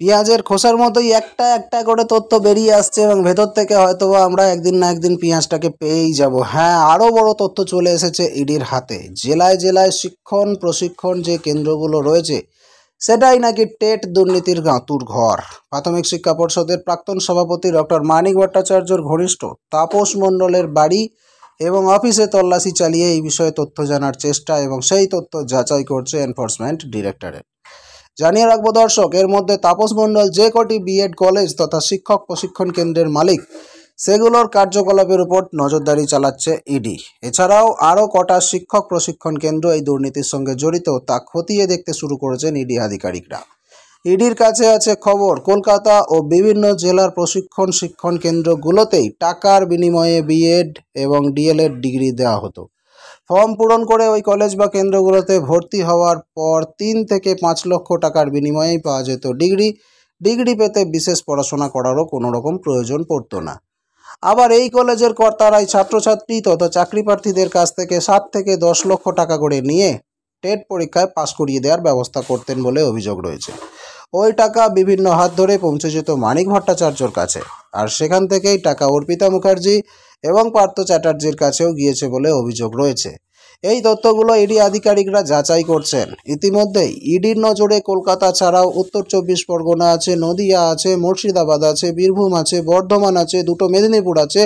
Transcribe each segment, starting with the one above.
পেঁয়াজের খোসার মতোই একটা একটা করে তথ্য বেরিয়ে আসছে এবং ভেতর থেকে হয়তো আমরা একদিন না একদিন পেঁয়াজটাকে পেয়েই যাব হ্যাঁ আরও বড় তথ্য চলে এসেছে ইডির হাতে জেলায় জেলায় শিক্ষণ প্রশিক্ষণ যে কেন্দ্রগুলো রয়েছে সেটাই নাকি টেট দুর্নীতির গাঁতুর ঘর প্রাথমিক শিক্ষা পর্ষদের প্রাক্তন সভাপতি ডক্টর মানিক ভট্টাচার্যর ঘনিষ্ঠ তাপস মণ্ডলের বাড়ি এবং অফিসে তল্লাশি চালিয়ে এই বিষয়ে তথ্য জানার চেষ্টা এবং সেই তথ্য যাচাই করছে এনফোর্সমেন্ট ডিরেক্টরেট জানিয়ে রাখবো দর্শক এর মধ্যে তাপস মণ্ডল যে কটি বিএড কলেজ তথা শিক্ষক প্রশিক্ষণ কেন্দ্রের মালিক সেগুলোর কার্যকলাপের উপর নজরদারি চালাচ্ছে ইডি e এছাড়াও আরও কটা শিক্ষক প্রশিক্ষণ কেন্দ্র এই দুর্নীতির সঙ্গে জড়িত তা খতিয়ে দেখতে শুরু করেছেন ইডি e আধিকারিকরা ইডির e কাছে আছে খবর কলকাতা ও বিভিন্ন জেলার প্রশিক্ষণ শিক্ষণ কেন্দ্রগুলোতেই টাকার বিনিময়ে বিএড এবং ডিএলএড ডিগ্রি দেওয়া হতো ফর্ম পূরণ করে ওই কলেজ বা কেন্দ্রগুলোতে ভর্তি হওয়ার পর তিন থেকে পাঁচ লক্ষ টাকার বিনিময়েই পাওয়া যেত ডিগ্রি ডিগ্রি পেতে বিশেষ পড়াশোনা করারও কোনো রকম প্রয়োজন পড়তো না আবার এই কলেজের কর্তারাই ছাত্রছাত্রী তথা চাকরি প্রার্থীদের কাছ থেকে সাত থেকে দশ লক্ষ টাকা করে নিয়ে টেট পরীক্ষায় পাশ করিয়ে দেওয়ার ব্যবস্থা করতেন বলে অভিযোগ রয়েছে ওই টাকা বিভিন্ন হাত ধরে পৌঁছে যেত মানিক ভট্টাচার্যর কাছে আর সেখান থেকেই টাকা অর্পিতা মুখার্জি এবং পার্থ চ্যাটার্জির কাছেও গিয়েছে বলে অভিযোগ রয়েছে এই তথ্যগুলো ইডি আধিকারিকরা যাচাই করছেন ইতিমধ্যেই ইডির নজরে কলকাতা ছাড়াও উত্তর চব্বিশ পরগনা আছে নদিয়া আছে মুর্শিদাবাদ আছে বীরভূম আছে বর্ধমান আছে দুটো মেদিনীপুর আছে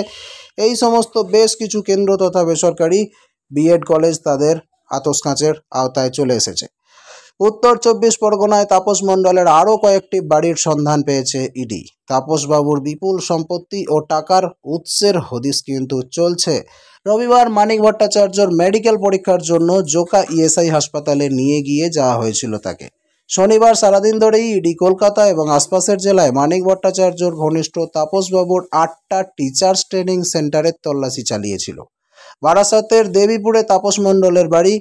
এই সমস্ত বেশ কিছু কেন্দ্র তথা বেসরকারি বিএড কলেজ তাদের আতসকাঁচের আওতায় চলে এসেছে উত্তর চব্বিশ পরগনায় তাপস মণ্ডলের আরও কয়েকটি বাড়ির সন্ধান পেয়েছে ইডি তাপসবাবুর বিপুল সম্পত্তি ও টাকার উৎসের হদিস কিন্তু চলছে রবিবার মানিক ভট্টাচার্যর মেডিকেল পরীক্ষার জন্য জোকা ইএসআই হাসপাতালে নিয়ে গিয়ে যাওয়া হয়েছিল তাকে শনিবার সারাদিন ধরেই ইডি কলকাতা এবং আশপাশের জেলায় মানিক ভট্টাচার্যর ঘনিষ্ঠ তাপসবাবুর আটটা টিচার্স ট্রেনিং সেন্টারের তল্লাশি চালিয়েছিল বারাসাতের দেবীপুরে তাপস মণ্ডলের বাড়ি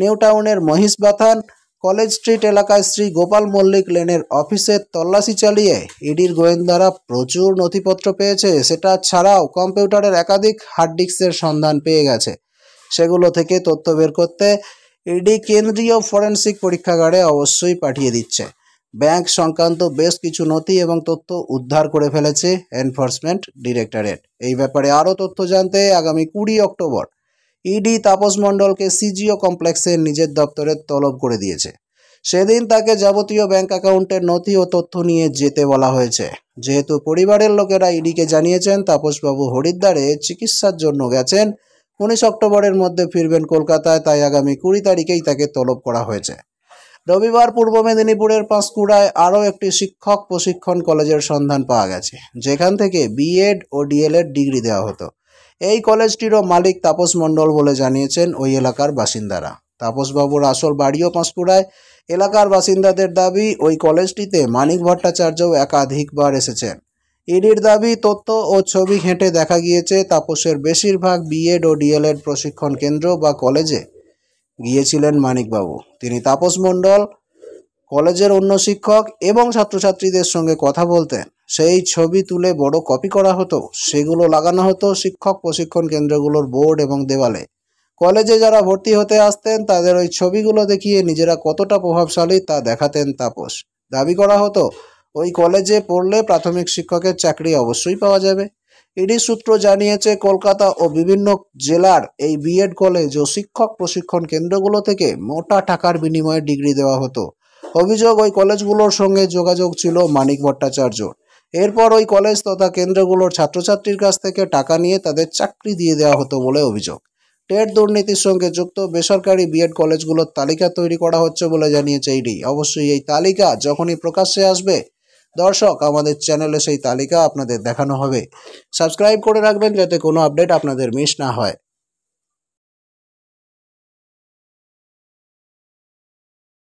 নিউটাউনের মহিষ বাথান কলেজ স্ট্রিট এলাকায় শ্রী গোপাল মল্লিক লেনের অফিসে তল্লাশি চালিয়ে ইডির গোয়েন্দারা প্রচুর নথিপত্র পেয়েছে সেটা ছাড়াও কম্পিউটারের একাধিক হার্ড ডিস্কের সন্ধান পেয়ে গেছে সেগুলো থেকে তথ্য বের করতে ইডি কেন্দ্রীয় ফরেন্সিক পরীক্ষাগারে অবশ্যই পাঠিয়ে দিচ্ছে ব্যাংক সংক্রান্ত বেশ কিছু নথি এবং তথ্য উদ্ধার করে ফেলেছে এনফোর্সমেন্ট ডিরেক্টরেট এই ব্যাপারে আরও তথ্য জানতে আগামী কুড়ি অক্টোবর ইডি তাপস মণ্ডলকে সিজিও কমপ্লেক্সের নিজের দপ্তরে তলব করে দিয়েছে সেদিন তাকে যাবতীয় ব্যাংক অ্যাকাউন্টের নথি ও তথ্য নিয়ে যেতে বলা হয়েছে যেহেতু পরিবারের লোকেরা ইডিকে জানিয়েছেন তাপসবাবু হরিদ্বারে চিকিৎসার জন্য গেছেন উনিশ অক্টোবরের মধ্যে ফিরবেন কলকাতায় তাই আগামী কুড়ি তারিখেই তাকে তলব করা হয়েছে রবিবার পূর্ব মেদিনীপুরের পাঁশকুড়ায় আরও একটি শিক্ষক প্রশিক্ষণ কলেজের সন্ধান পাওয়া গেছে যেখান থেকে বিএড ও ডিএলএড ডিগ্রি দেওয়া হতো এই কলেজটিরও মালিক তাপস মণ্ডল বলে জানিয়েছেন ওই এলাকার বাসিন্দারা তাপসবাবুর আসল বাড়িও পাঁশকুড়ায় এলাকার বাসিন্দাদের দাবি ওই কলেজটিতে মানিক ভট্টাচার্যও একাধিকবার এসেছেন ইডির দাবি তথ্য ও ছবি ঘেঁটে দেখা গিয়েছে তাপসের বেশিরভাগ বিএড ও ডিএলএড প্রশিক্ষণ কেন্দ্র বা কলেজে গিয়েছিলেন মানিকবাবু তিনি তাপস মণ্ডল কলেজের অন্য শিক্ষক এবং ছাত্রছাত্রীদের সঙ্গে কথা বলতেন সেই ছবি তুলে বড় কপি করা হতো সেগুলো লাগানো হতো শিক্ষক প্রশিক্ষণ কেন্দ্রগুলোর বোর্ড এবং দেওয়ালে কলেজে যারা ভর্তি হতে আসতেন তাদের ওই ছবিগুলো দেখিয়ে নিজেরা কতটা প্রভাবশালী তা দেখাতেন তাপস দাবি করা হতো ওই কলেজে পড়লে প্রাথমিক শিক্ষকের চাকরি অবশ্যই পাওয়া যাবে ইডি সূত্র জানিয়েছে কলকাতা ও বিভিন্ন জেলার এই বিএড কলেজ ও শিক্ষক প্রশিক্ষণ কেন্দ্রগুলো থেকে মোটা টাকার বিনিময়ে ডিগ্রি দেওয়া হতো অভিযোগ ওই কলেজগুলোর সঙ্গে যোগাযোগ ছিল মানিক ভট্টাচার্যর এরপর ওই কলেজ তথা কেন্দ্রগুলোর ছাত্রছাত্রীর কাছ থেকে টাকা নিয়ে তাদের চাকরি দিয়ে দেওয়া হতো বলে অভিযোগ টেট দুর্নীতির সঙ্গে যুক্ত বেসরকারি বিএড কলেজগুলোর তালিকা তৈরি করা হচ্ছে বলে জানিয়েছে ইডি অবশ্যই এই তালিকা যখনই প্রকাশ্যে আসবে দর্শক আমাদের চ্যানেলে সেই তালিকা আপনাদের দেখানো হবে সাবস্ক্রাইব করে রাখবেন যাতে কোনো আপডেট আপনাদের মিস না হয়